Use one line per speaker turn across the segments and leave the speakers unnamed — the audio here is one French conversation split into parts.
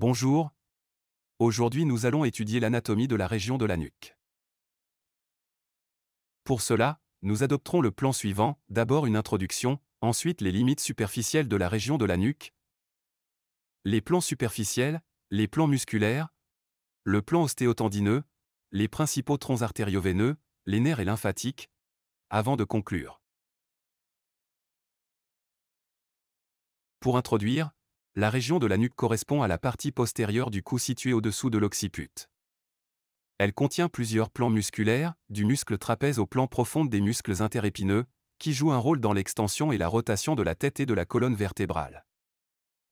Bonjour. Aujourd'hui nous allons étudier l'anatomie de la région de la nuque. Pour cela, nous adopterons le plan suivant, d'abord une introduction, ensuite les limites superficielles de la région de la nuque, les plans superficiels, les plans musculaires, le plan ostéotendineux, les principaux troncs artériovéneux, les nerfs et lymphatiques, avant de conclure. Pour introduire, la région de la nuque correspond à la partie postérieure du cou située au-dessous de l'occiput. Elle contient plusieurs plans musculaires, du muscle trapèze au plan profond des muscles interépineux, qui jouent un rôle dans l'extension et la rotation de la tête et de la colonne vertébrale.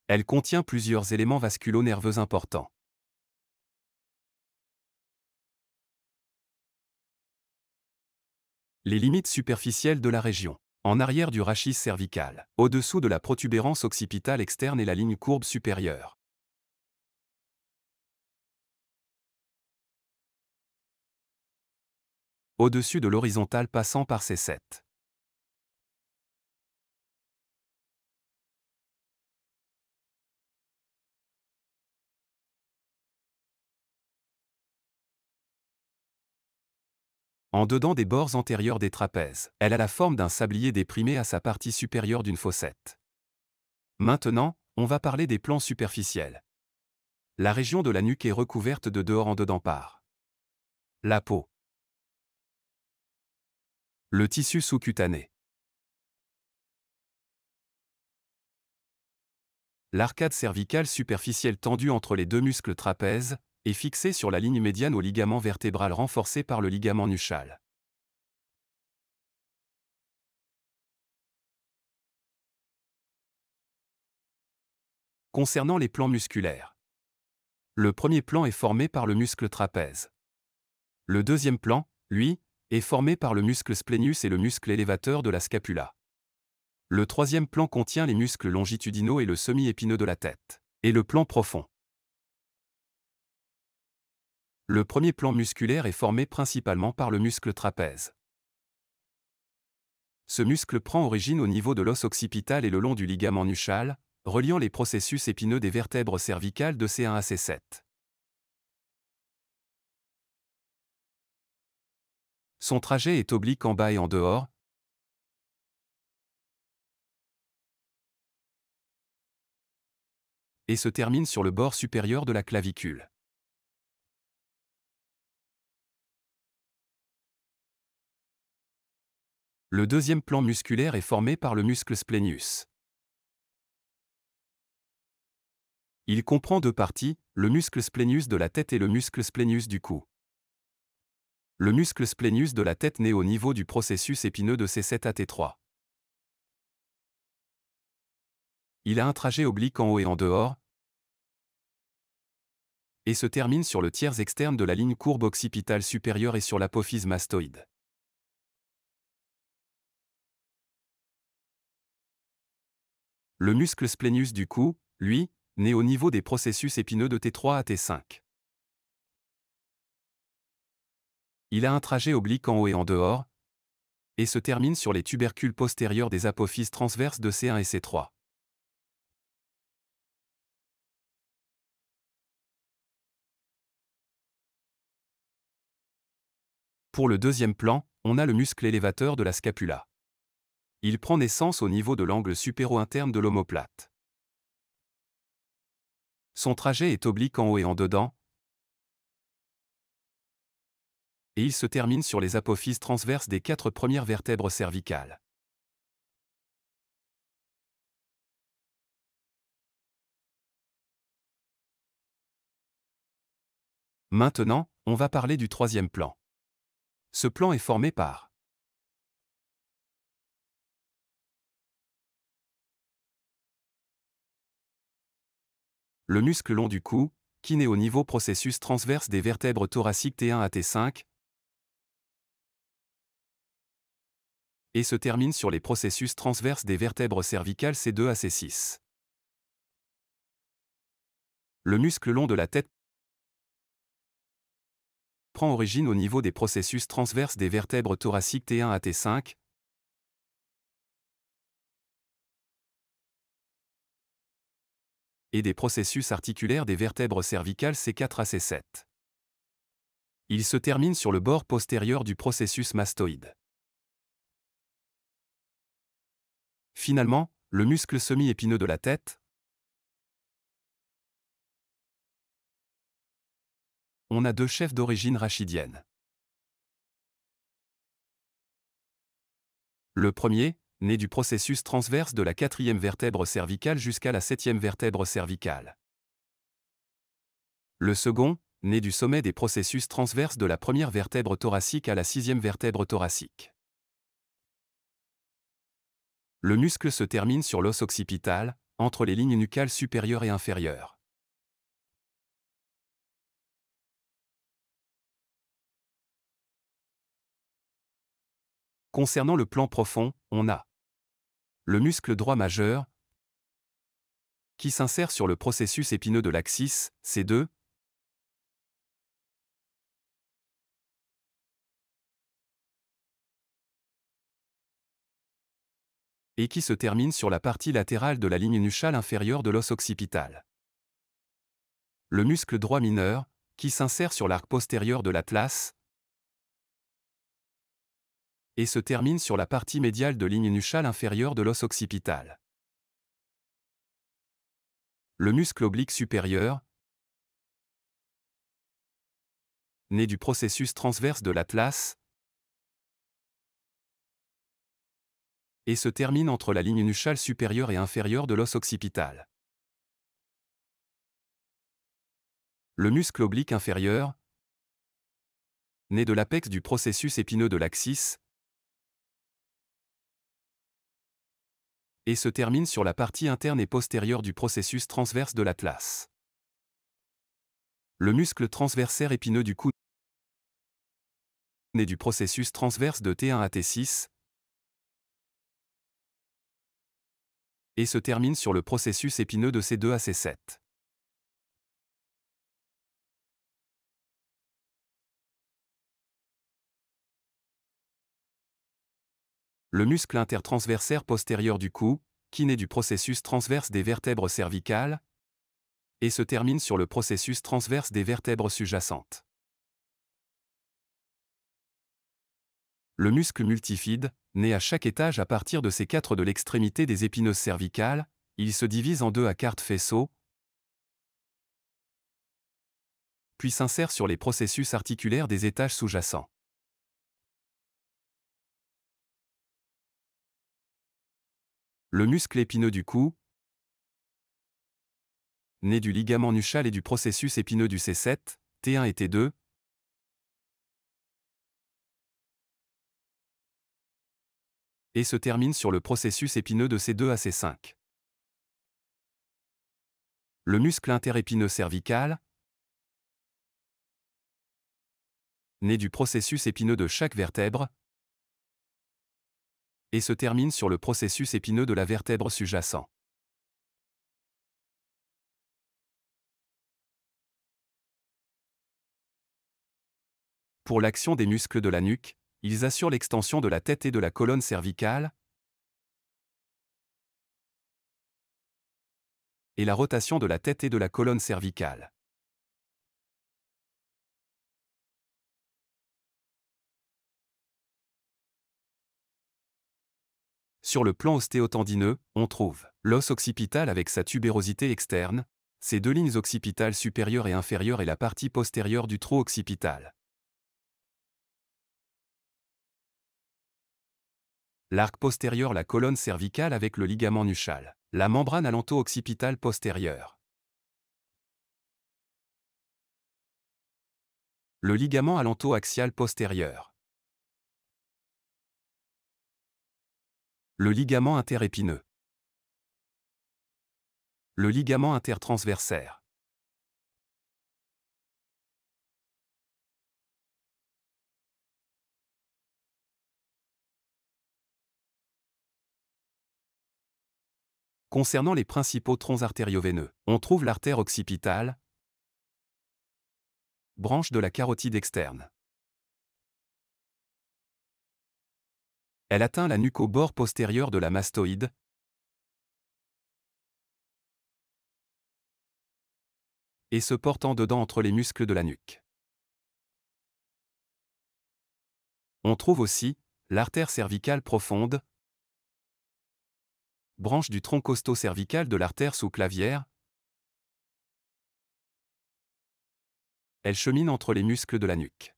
Elle contient plusieurs éléments vasculo-nerveux importants. Les limites superficielles de la région en arrière du rachis cervical, au-dessous de la protubérance occipitale externe et la ligne courbe supérieure.
Au-dessus de l'horizontale passant par C7.
en dedans des bords antérieurs des trapèzes. Elle a la forme d'un sablier déprimé à sa partie supérieure d'une fossette. Maintenant, on va parler des plans superficiels. La région de la nuque est recouverte de dehors en dedans par la peau,
le tissu sous-cutané,
l'arcade cervicale superficielle tendue entre les deux muscles trapèzes, est fixé sur la ligne médiane au ligament vertébral renforcé par le ligament nuchal.
Concernant les plans musculaires.
Le premier plan est formé par le muscle trapèze. Le deuxième plan, lui, est formé par le muscle splenius et le muscle élévateur de la scapula. Le troisième plan contient les muscles longitudinaux et le semi-épineux de la tête. Et le plan profond. Le premier plan musculaire est formé principalement par le muscle trapèze. Ce muscle prend origine au niveau de l'os occipital et le long du ligament nuchal, reliant les processus épineux des vertèbres cervicales de C1 à C7.
Son trajet est oblique en bas et en dehors. et se termine sur le bord supérieur de la clavicule. Le deuxième plan musculaire est formé par le muscle
splenius. Il comprend deux parties, le muscle splenius de la tête et le muscle splenius du cou. Le muscle splenius de la tête naît au niveau du processus épineux de C7AT3. Il a un trajet oblique en haut et en dehors, et se termine sur le tiers externe de la ligne courbe occipitale supérieure et sur l'apophyse mastoïde. Le muscle splénius du cou, lui, naît au niveau des processus épineux de T3 à T5. Il a un trajet oblique en haut et en dehors, et se termine sur les tubercules postérieurs des apophyses transverses de C1 et C3. Pour le deuxième plan, on a le muscle élévateur de la scapula il prend naissance au niveau de l'angle supéro-interne de l'omoplate. Son trajet est oblique en haut et en dedans, et il se termine sur les apophyses transverses des quatre premières vertèbres cervicales.
Maintenant, on va parler du troisième plan. Ce plan est formé par
le muscle long du cou, qui naît au niveau processus transverse des vertèbres thoraciques T1 à T5, et se termine sur les processus transverses des
vertèbres cervicales C2 à C6. Le
muscle long de la tête prend origine au niveau des processus transverses des vertèbres thoraciques T1 à T5, des processus articulaires des vertèbres cervicales C4 à C7. Il se termine sur le bord postérieur du processus mastoïde.
Finalement, le muscle semi-épineux de la tête. On a deux chefs d'origine rachidienne.
Le premier, né du processus transverse de la quatrième vertèbre cervicale jusqu'à la septième vertèbre cervicale. Le second, né du sommet des processus transverses de la première vertèbre thoracique à la sixième vertèbre thoracique. Le muscle se termine sur l'os occipital, entre les lignes nucales supérieures et inférieures. Concernant le plan profond, on a le muscle droit majeur qui s'insère sur le processus épineux de l'axis
C2 et qui se
termine sur la partie latérale de la ligne nuchale inférieure de l'os occipital. Le muscle droit mineur, qui s'insère sur l'arc postérieur de l'atlas, et se termine sur la partie médiale de ligne nuchale inférieure de l'os occipital. Le muscle oblique supérieur,
né du processus transverse de l'atlas, et se termine entre la ligne
nuchale supérieure et inférieure de l'os occipital. Le muscle oblique inférieur, naît de l'apex du processus épineux de l'axis, et se termine sur la partie interne et postérieure du processus transverse de l'atlas. Le muscle transversaire épineux du cou et du processus transverse de T1 à T6 et se termine sur le processus épineux de C2 à C7. le muscle intertransversaire postérieur du cou, qui naît du processus transverse des vertèbres cervicales, et se termine sur le processus transverse des vertèbres sous-jacentes. Le muscle multifide, né à chaque étage à partir de ces quatre de l'extrémité des épineuses cervicales, il se divise en deux à cartes faisceaux, puis s'insère sur les processus articulaires des étages sous-jacents. Le muscle épineux du cou, né du ligament nuchal et du processus épineux du C7, T1 et T2,
et se termine sur le processus épineux de C2 à C5. Le muscle interépineux cervical, né du processus épineux de chaque vertèbre, et se termine sur le processus épineux de la vertèbre sous sous-jacent Pour l'action des muscles de la
nuque, ils assurent l'extension de la tête et de la colonne cervicale et la rotation de la tête et de la colonne cervicale. Sur le plan ostéotendineux, on trouve l'os occipital avec sa tubérosité externe, ses deux lignes occipitales supérieures et inférieures et la partie postérieure du trou occipital. L'arc postérieur, la colonne cervicale avec le ligament nuchal, la membrane alento occipitale postérieure. Le ligament alento axial postérieur.
Le ligament interépineux. Le ligament intertransversaire.
Concernant les principaux troncs artériovéneux, on trouve l'artère occipitale, branche de la carotide externe.
Elle atteint la nuque au bord postérieur de la mastoïde. et se porte en dedans entre les muscles de la nuque.
On trouve aussi l'artère cervicale profonde, branche du tronc costo-cervical de l'artère sous-clavière.
Elle chemine entre les muscles de la nuque.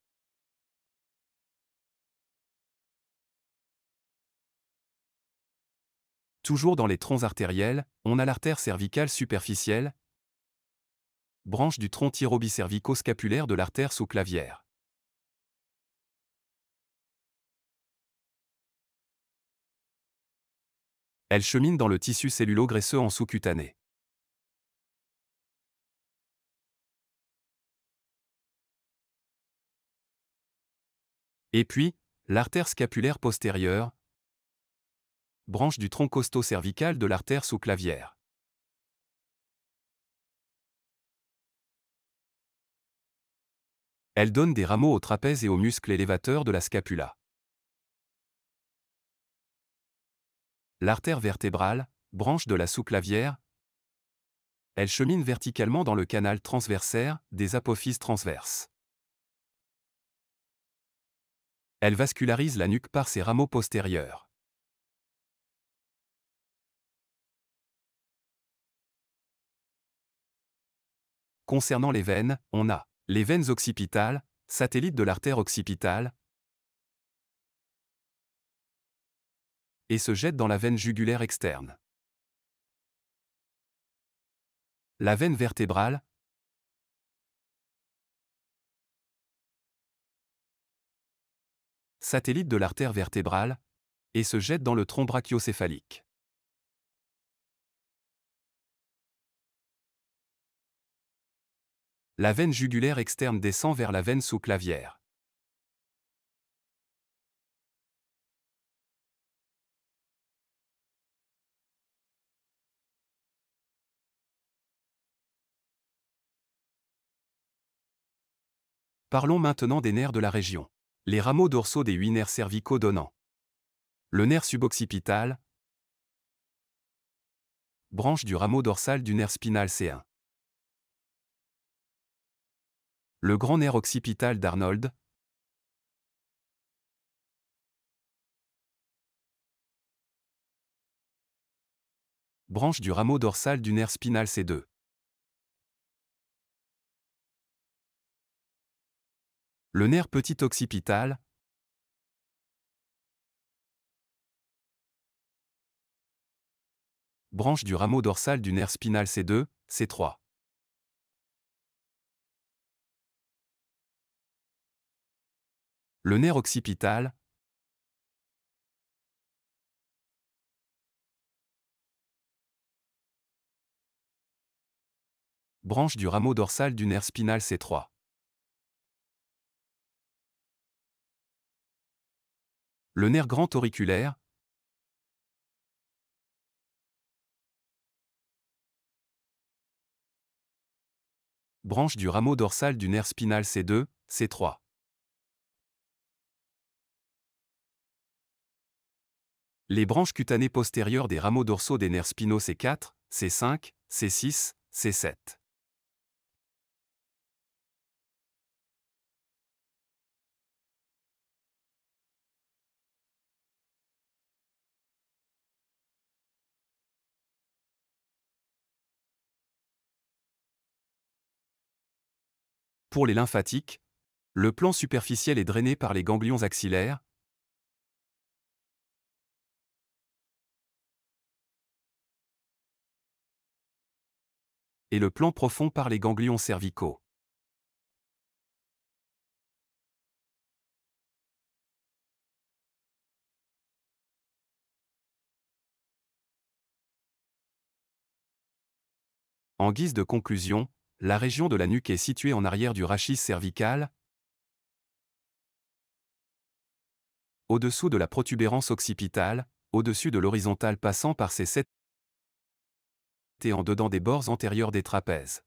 Toujours
dans les troncs artériels, on a l'artère cervicale superficielle, branche du tronc thyrobicervico-scapulaire de l'artère sous-clavière.
Elle chemine dans le tissu cellulo-graisseux en sous-cutané. Et
puis, l'artère scapulaire postérieure, branche du tronc costo-cervical de l'artère sous-clavière.
Elle donne des rameaux au trapèze et aux muscles élévateurs de la
scapula. L'artère vertébrale, branche de la sous-clavière, elle chemine verticalement dans le canal transversaire des apophyses transverses.
Elle vascularise la nuque par ses rameaux postérieurs. Concernant
les veines, on a les veines occipitales, satellites de l'artère occipitale, et se jettent dans la veine jugulaire externe.
La veine vertébrale, satellite de l'artère vertébrale, et se jette dans le tronc brachiocéphalique. la veine jugulaire externe descend vers la veine sous-clavière.
Parlons maintenant des nerfs de la région. Les rameaux dorsaux des huit nerfs cervicaux donnant. Le nerf suboccipital. Branche du rameau dorsal du nerf spinal C1.
Le grand nerf occipital d'Arnold Branche du rameau dorsal du nerf spinal C2. Le nerf petit occipital. Branche du rameau dorsal du nerf spinal C2, C3. le nerf occipital. Branche du rameau dorsal du nerf spinal C3. Le nerf grand auriculaire.
Branche du rameau dorsal du nerf spinal C2, C3. Les branches cutanées postérieures des rameaux dorsaux des nerfs spinaux C4, C5, C6, C7.
Pour les lymphatiques, le plan superficiel est drainé par les ganglions axillaires, et le plan profond par les ganglions cervicaux. En guise de conclusion, la région de la
nuque est située en arrière du rachis cervical, au-dessous de la protubérance occipitale, au-dessus de l'horizontale passant par ces sept et en dedans des bords antérieurs des trapèzes.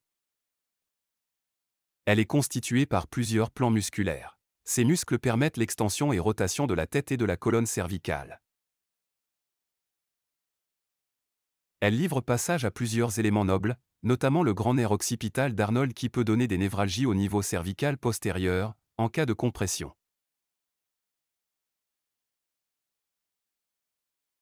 Elle est constituée par plusieurs plans musculaires. Ces muscles permettent l'extension et rotation de la tête et de la colonne cervicale. Elle livre passage à plusieurs éléments nobles, notamment le grand nerf occipital d'Arnold qui peut donner des névralgies au niveau cervical postérieur, en cas de compression.